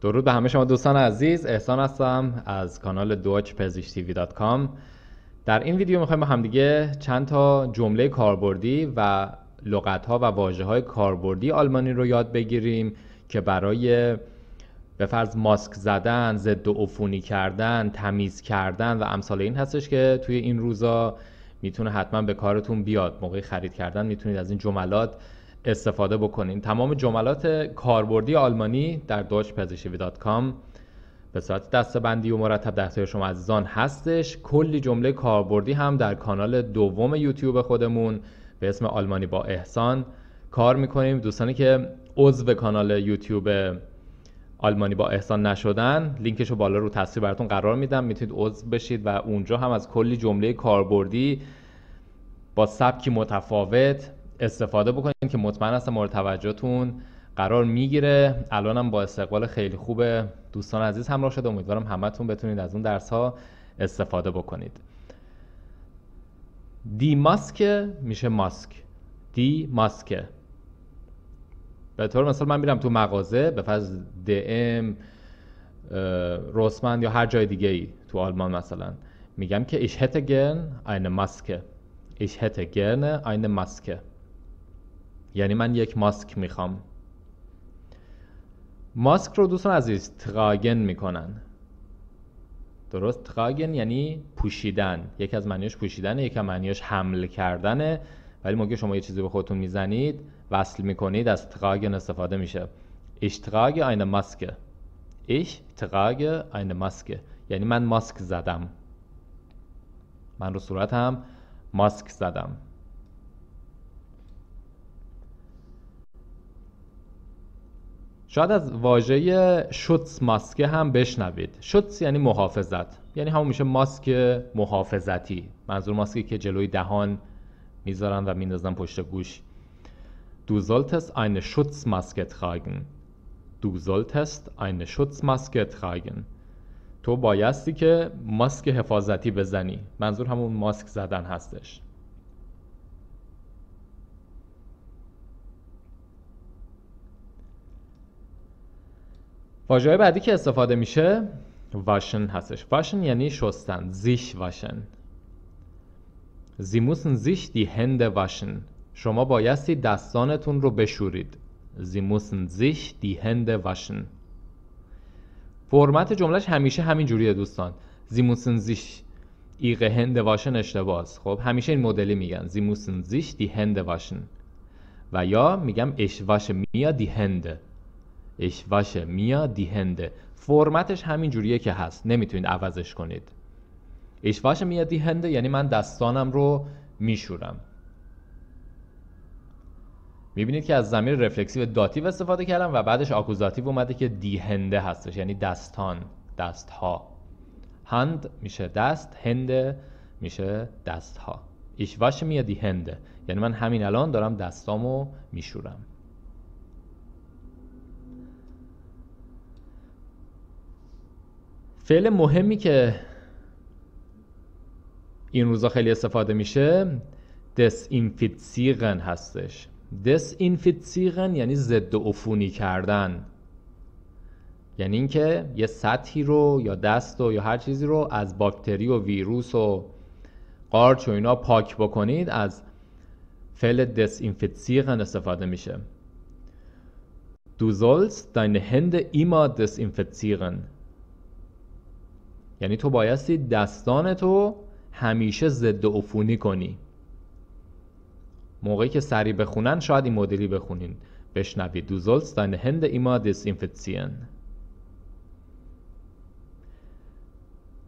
درود به همه شما دوستان عزیز احسان هستم از کانال دوچ وی دات کام در این ویدیو میخوایم با همدیگه چند تا جمله کاربردی و لغت ها و واژه های کاربردی آلمانی رو یاد بگیریم که برای به فرض ماسک زدن، ضد و عفونی کردن، تمیز کردن و امثال این هستش که توی این روزا میتونه حتما به کارتون بیاد موقع خرید کردن میتونید از این جملات استفاده بکنین تمام جملات کاربردی آلمانی در کام به صورت دستبندی و مرتب دستای شما عزیزان هستش کلی جمله کاربردی هم در کانال دوم یوتیوب خودمون به اسم آلمانی با احسان کار میکنیم دوستانی که عضو کانال یوتیوب آلمانی با احسان نشدن لینکش رو بالا رو تصویر براتون قرار میدم میتونید عضو بشید و اونجا هم از کلی جمله کاربردی با سبکی متفاوت استفاده بکنید که مطمئن هستم مورد توجهتون قرار میگیره الانم با استقبال خیلی خوب دوستان عزیز همراه شده امیدوارم همتون بتونید از اون درس ها استفاده بکنید دی ماسک میشه ماسک دی ماسک به طور مثال من میرم تو مغازه به فرض دم رسمند یا هر جای دیگه ای تو آلمان مثلا میگم که ایش hätte گرن eine Maske ich hätte gerne یعنی من یک ماسک میخوام ماسک رو دوستان عزیز تراگن میکنن درست تراگن یعنی پوشیدن یکی از معنیش پوشیدن یکی از معنیش حمل کردنه ولی موقع شما یه چیزی به خودتون میزنید وصل میکنید از تراگن استفاده میشه تراگ این ماسک. ایش تراگ eine ماسکه یعنی من ماسک زدم من رو هم ماسک زدم شاید از واژه شوتس ماسکه هم بشنوید شوتس یعنی محافظت یعنی همون میشه ماسک محافظتی منظور ماسکی که جلوی دهان میذارن و میندازن پشت گوش Du solltest eine Schutzmaske tragen. Du solltest تو بایستی که ماسک حفاظتی بزنی. منظور همون ماسک زدن هستش. واژه بعدی که استفاده میشه واشن هستش واشن یعنی شستن زیش واشن زی زیش دی هند واشن شما بایستی دستانتون رو بشورید زی زیش دی هند واشن فرمت جملهش همیشه همین جوریه دوستان زیموسن زیش ایقه هند واشن است خب همیشه این مدلی میگن زیموسن زیش دی هنده واشن و یا میگم اش واش میا دی هنده. ich wasche mir die Hände فرمتش همین جوریه که هست نمیتونید عوضش کنید ich wasche mir die Hände یعنی من دستانم رو میشورم میبینید که از زمیر رفلکسیو داتیو استفاده کردم و بعدش آکوزاتیو اومده که دی هنده هستش یعنی دستان دستها هند میشه دست هنده میشه دستها ایش واش میاد دی هنده یعنی من همین الان دارم دستامو میشورم فعل مهمی که این روزا خیلی استفاده میشه دسینفیتسیغن هستش دسینفیتسیغن یعنی ضد عفونی کردن یعنی اینکه یه سطحی رو یا دست و یا هر چیزی رو از باکتری و ویروس و قارچ و اینا پاک بکنید از فعل دسینفیتسیغن استفاده میشه Du sollst deine Hände immer desinfizieren. یعنی تو بایستی دستان تو همیشه ضد عفونی کنی موقعی که سری بخونن شاید این مدلی بخونین بشنوید دو ستاین هند ایما دیس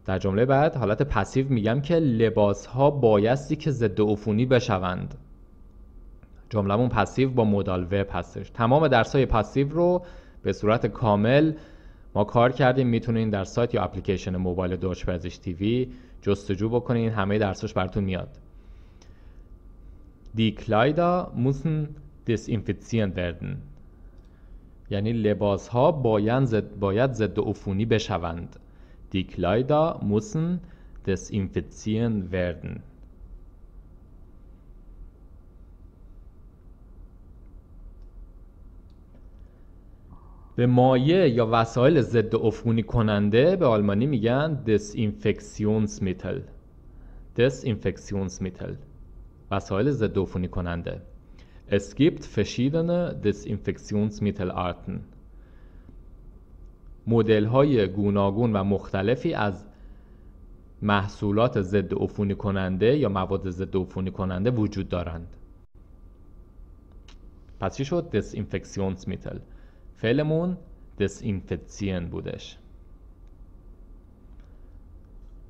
در جمله بعد حالت پسیو میگم که لباس ها بایستی که ضد عفونی بشوند جملمون پسیو با مودال وب هستش تمام درس های پسیو رو به صورت کامل ما کار کردیم میتونین در سایت یا اپلیکیشن موبایل دوچ پزش تیوی جستجو بکنین همه درسش براتون میاد دی کلایدا موسن دیسینفیزیان وردن یعنی لباس ها باید ضد باید ضد عفونی بشوند دی کلایدا موسن دیسینفیزیان وردن به مایه یا وسایل ضد عفونی کننده به آلمانی میگن دسینفکسیونسمیتل دسینفکسیونسمیتل وسایل ضد عفونی کننده Es gibt verschiedene Desinfektionsmittelarten. مدل های گوناگون و مختلفی از محصولات ضد عفونی کننده یا مواد ضد عفونی کننده وجود دارند. پس چی شد میتل. فعلمون دسینفیسین بودش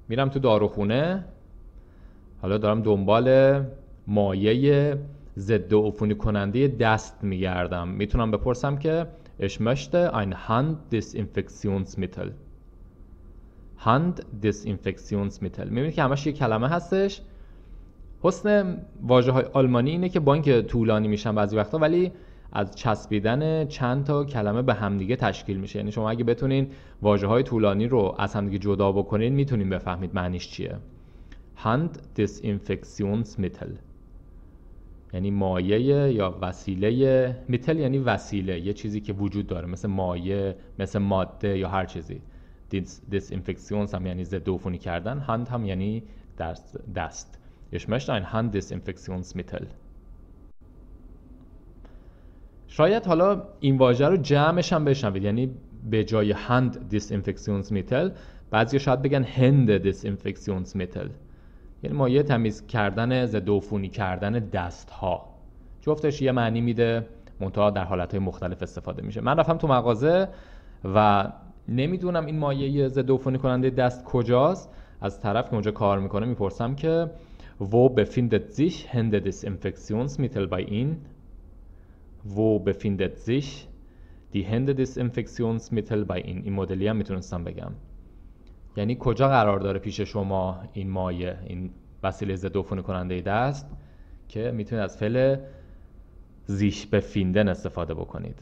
میرم تو داروخونه حالا دارم دنبال مایه ضد عفونی کننده دست میگردم میتونم بپرسم که اش میتل möchte دس اینفکسیونز میتل میبینید که همش یه کلمه هستش حسن واژه های آلمانی اینه که با اینکه طولانی میشن بعضی وقتا ولی از چسبیدن چند تا کلمه به همدیگه تشکیل میشه یعنی شما اگه بتونین واجه های طولانی رو از همدیگه جدا بکنین میتونین بفهمید معنیش چیه هند دیسینفکسیونسمیتل یعنی مایه یا وسیله میتل یعنی وسیله یه چیزی که وجود داره مثل مایه مثل ماده یا هر چیزی دیسینفکسیونس هم یعنی ضد عفونی کردن هند هم یعنی دست دست این هند ein Hand شاید حالا این واژه رو جمعش هم بشنوید یعنی به جای هند انفکسیونز میتل بعضی شاید بگن هند انفکسیونز میتل یعنی مایه تمیز کردن ضد عفونی کردن دست ها جفتش یه معنی میده منتها در حالت مختلف استفاده میشه من رفتم تو مغازه و نمیدونم این مایه ضد عفونی کننده دست کجاست از طرف که اونجا کار میکنه میپرسم که wo befindet sich Hände Desinfektionsmittel bei این wo befindet sich die هند دیسانفکسیونسمیتل bei این این مدلی هم میتونستم بگم یعنی کجا قرار داره پیش شما این مایه این وسیله ضد عفونی کننده دست که میتونید از فعل زیش بفیندن استفاده بکنید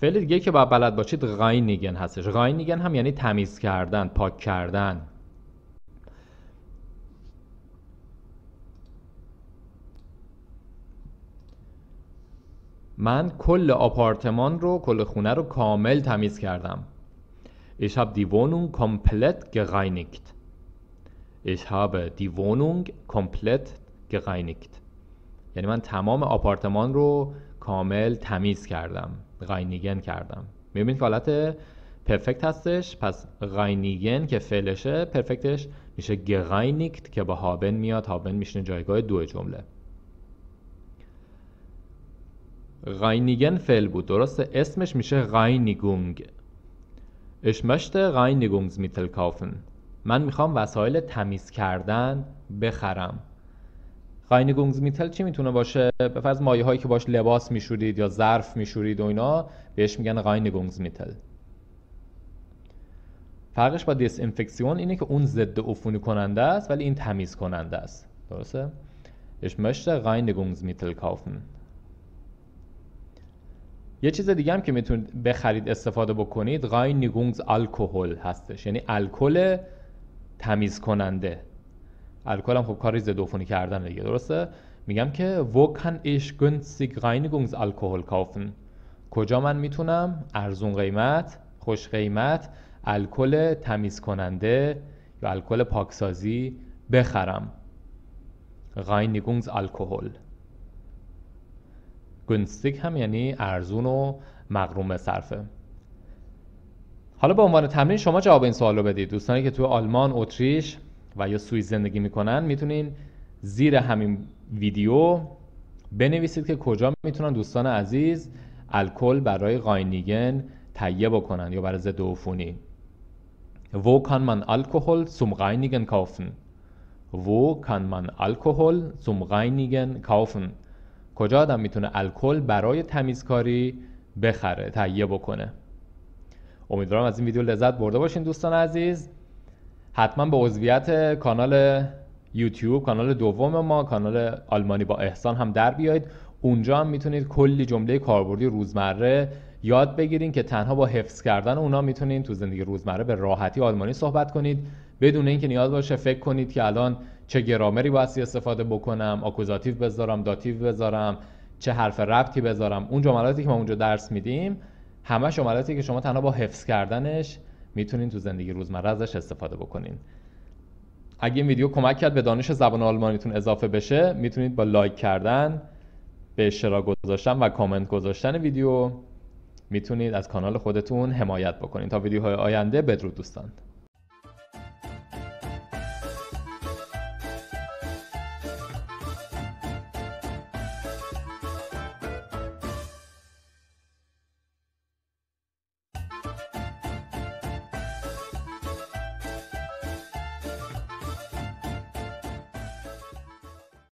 فعل دیگه که باید بلد باشید غاینیگن هستش غاینیگن هم یعنی تمیز کردن پاک کردن من کل آپارتمان رو کل خونه رو کامل تمیز کردم Ich habe die Wohnung komplett gereinigt Ich habe یعنی من تمام آپارتمان رو کامل تمیز کردم غاینیگن کردم میبینید که حالت پرفکت هستش پس غاینیگن که فعلشه پرفکتش میشه گغینیکت که با هابن میاد هابن میشه جایگاه دو جمله غاینیگن فعل بود درسته اسمش میشه غاینیگونگ Ich möchte Reinigungsmittel kaufen. من میخوام وسایل تمیز کردن بخرم. Reinigungsmittel چی میتونه باشه؟ به فرض مایه هایی که باش لباس میشورید یا ظرف میشورید و اینا بهش میگن Reinigungsmittel. فرقش با دیسینفکسیون اینه که اون ضد عفونی کننده است ولی این تمیز کننده است. درسته؟ Ich möchte Reinigungsmittel kaufen. یه چیز دیگه هم که میتونید بخرید استفاده بکنید غای نیگونگز الکل هستش یعنی الکل تمیز کننده الکل هم خب کاری ضد عفونی کردن دیگه درسته میگم که ایش kann ich günstig الکل کافن کجا من میتونم ارزون قیمت خوش قیمت الکل تمیز کننده یا الکل پاکسازی بخرم الکل گنستیک هم یعنی ارزون و مغروم صرفه حالا به عنوان تمرین شما جواب این سوال رو بدید دوستانی که تو آلمان، اتریش و یا سوئیس زندگی میکنن میتونین زیر همین ویدیو بنویسید که کجا میتونن دوستان عزیز الکل برای قاینیگن تهیه بکنن یا برای ضد عفونی Wo kann man Alkohol zum Reinigen kaufen? Wo kann man Alkohol zum Reinigen kaufen? کجا آدم میتونه الکل برای تمیزکاری بخره تهیه بکنه امیدوارم از این ویدیو لذت برده باشین دوستان عزیز حتما به عضویت کانال یوتیوب کانال دوم ما کانال آلمانی با احسان هم در بیایید اونجا هم میتونید کلی جمله کاربردی روزمره یاد بگیرین که تنها با حفظ کردن اونا میتونید تو زندگی روزمره به راحتی آلمانی صحبت کنید بدون اینکه نیاز باشه فکر کنید که الان چه گرامری باید استفاده بکنم آکوزاتیو بذارم داتیو بذارم چه حرف ربطی بذارم اون جملاتی که ما اونجا درس میدیم همه جملاتی که شما تنها با حفظ کردنش میتونین تو زندگی روزمره ازش استفاده بکنین اگه این ویدیو کمک کرد به دانش زبان آلمانیتون اضافه بشه میتونید با لایک کردن به اشتراک گذاشتن و کامنت گذاشتن ویدیو میتونید از کانال خودتون حمایت بکنید تا ویدیوهای آینده بدرود دوستان